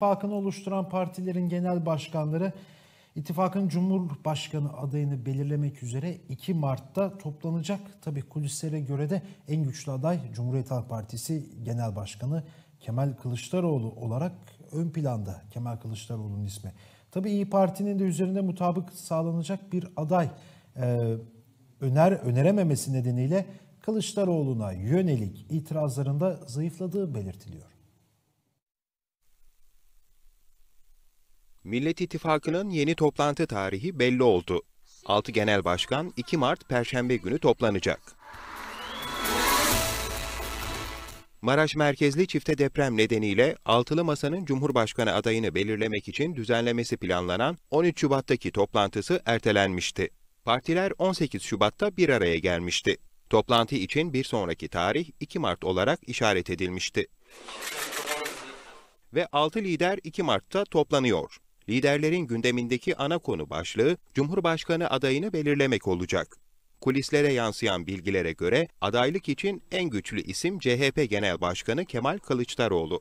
İttifakını oluşturan partilerin genel başkanları ittifakın Cumhurbaşkanı adayını belirlemek üzere 2 Mart'ta toplanacak. Tabi kulislere göre de en güçlü aday Cumhuriyet Halk Partisi Genel Başkanı Kemal Kılıçdaroğlu olarak ön planda Kemal Kılıçdaroğlu'nun ismi. Tabi İyi Parti'nin de üzerinde mutabık sağlanacak bir aday e, öner önerememesi nedeniyle Kılıçdaroğlu'na yönelik itirazlarında zayıfladığı belirtiliyor. Millet İttifakı'nın yeni toplantı tarihi belli oldu. 6 Genel Başkan 2 Mart Perşembe günü toplanacak. Maraş merkezli çifte deprem nedeniyle altılı masanın Cumhurbaşkanı adayını belirlemek için düzenlemesi planlanan 13 Şubat'taki toplantısı ertelenmişti. Partiler 18 Şubat'ta bir araya gelmişti. Toplantı için bir sonraki tarih 2 Mart olarak işaret edilmişti. Ve 6 lider 2 Mart'ta toplanıyor liderlerin gündemindeki ana konu başlığı Cumhurbaşkanı adayını belirlemek olacak. Kulislere yansıyan bilgilere göre adaylık için en güçlü isim CHP Genel Başkanı Kemal Kılıçdaroğlu.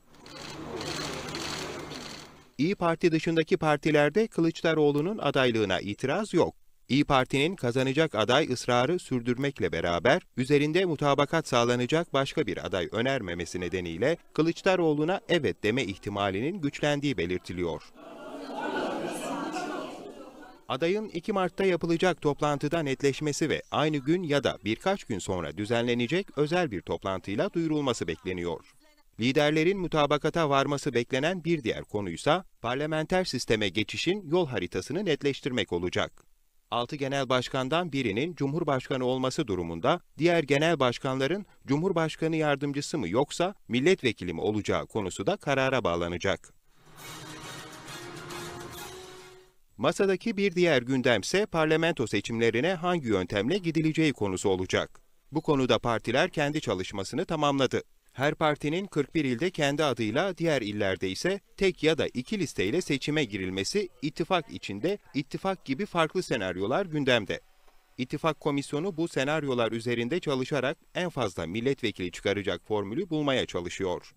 İyi Parti dışındaki partilerde Kılıçdaroğlu'nun adaylığına itiraz yok. İyi Parti'nin kazanacak aday ısrarı sürdürmekle beraber üzerinde mutabakat sağlanacak başka bir aday önermemesi nedeniyle Kılıçdaroğlu'na evet deme ihtimalinin güçlendiği belirtiliyor. Adayın 2 Mart'ta yapılacak toplantıda netleşmesi ve aynı gün ya da birkaç gün sonra düzenlenecek özel bir toplantıyla duyurulması bekleniyor. Liderlerin mutabakata varması beklenen bir diğer konuysa parlamenter sisteme geçişin yol haritasını netleştirmek olacak. 6 genel başkandan birinin cumhurbaşkanı olması durumunda diğer genel başkanların cumhurbaşkanı yardımcısı mı yoksa milletvekili mi olacağı konusu da karara bağlanacak. Masadaki bir diğer gündemse parlamento seçimlerine hangi yöntemle gidileceği konusu olacak. Bu konuda partiler kendi çalışmasını tamamladı. Her partinin 41 ilde kendi adıyla, diğer illerde ise tek ya da iki listeyle seçime girilmesi, ittifak içinde, ittifak gibi farklı senaryolar gündemde. İttifak Komisyonu bu senaryolar üzerinde çalışarak en fazla milletvekili çıkaracak formülü bulmaya çalışıyor.